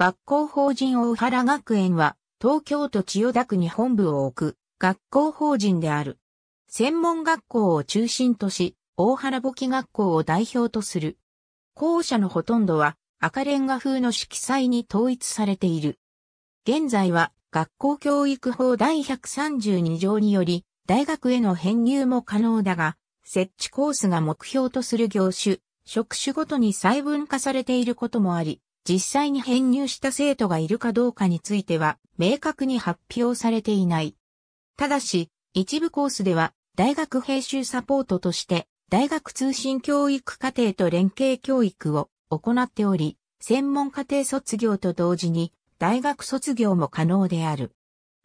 学校法人大原学園は、東京都千代田区に本部を置く、学校法人である。専門学校を中心とし、大原簿記学校を代表とする。校舎のほとんどは、赤レンガ風の色彩に統一されている。現在は、学校教育法第132条により、大学への編入も可能だが、設置コースが目標とする業種、職種ごとに細分化されていることもあり、実際に編入した生徒がいるかどうかについては、明確に発表されていない。ただし、一部コースでは、大学編集サポートとして、大学通信教育課程と連携教育を行っており、専門課程卒業と同時に、大学卒業も可能である。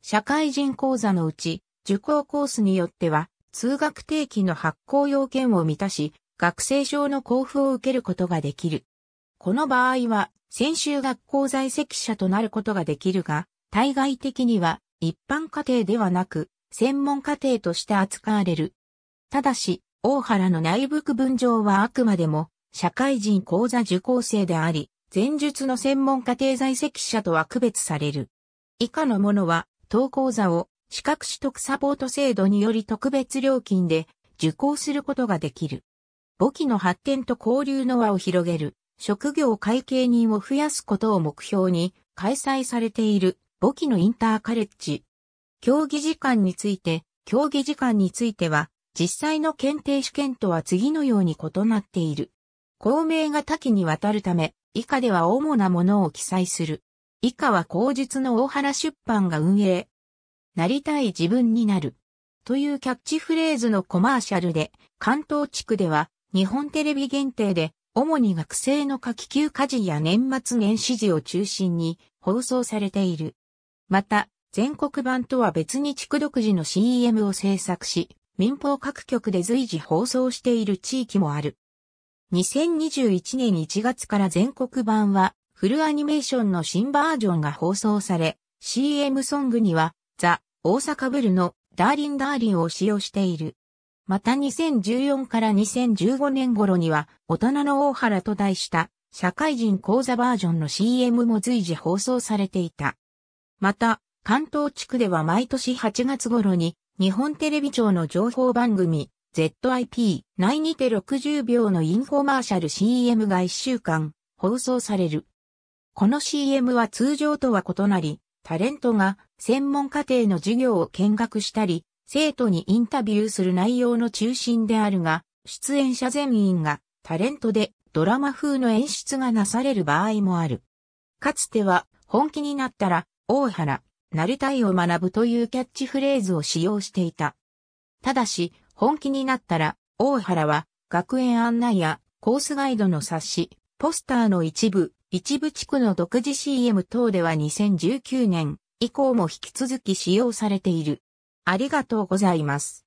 社会人講座のうち、受講コースによっては、通学定期の発行要件を満たし、学生証の交付を受けることができる。この場合は、専修学校在籍者となることができるが、対外的には一般家庭ではなく、専門家庭として扱われる。ただし、大原の内部区分上はあくまでも、社会人講座受講生であり、前述の専門家庭在籍者とは区別される。以下のものは、当講座を資格取得サポート制度により特別料金で受講することができる。簿記の発展と交流の輪を広げる。職業会計人を増やすことを目標に開催されている簿記のインターカレッジ。競技時間について、競技時間については、実際の検定試験とは次のように異なっている。公明が多岐にわたるため、以下では主なものを記載する。以下は口述の大原出版が運営。なりたい自分になる。というキャッチフレーズのコマーシャルで、関東地区では日本テレビ限定で主に学生の夏季休暇時や年末年始時を中心に放送されている。また、全国版とは別に地区独自の CM を制作し、民放各局で随時放送している地域もある。2021年1月から全国版は、フルアニメーションの新バージョンが放送され、CM ソングには、ザ・大阪ブルのダーリンダーリンを使用している。また2014から2015年頃には、大人の大原と題した、社会人講座バージョンの CM も随時放送されていた。また、関東地区では毎年8月頃に、日本テレビ庁の情報番組、ZIP 内にて60秒のインフォマーシャル CM が1週間放送される。この CM は通常とは異なり、タレントが専門家庭の授業を見学したり、生徒にインタビューする内容の中心であるが、出演者全員がタレントでドラマ風の演出がなされる場合もある。かつては本気になったら、大原、なりたいを学ぶというキャッチフレーズを使用していた。ただし、本気になったら、大原は学園案内やコースガイドの冊子、ポスターの一部、一部地区の独自 CM 等では2019年以降も引き続き使用されている。ありがとうございます。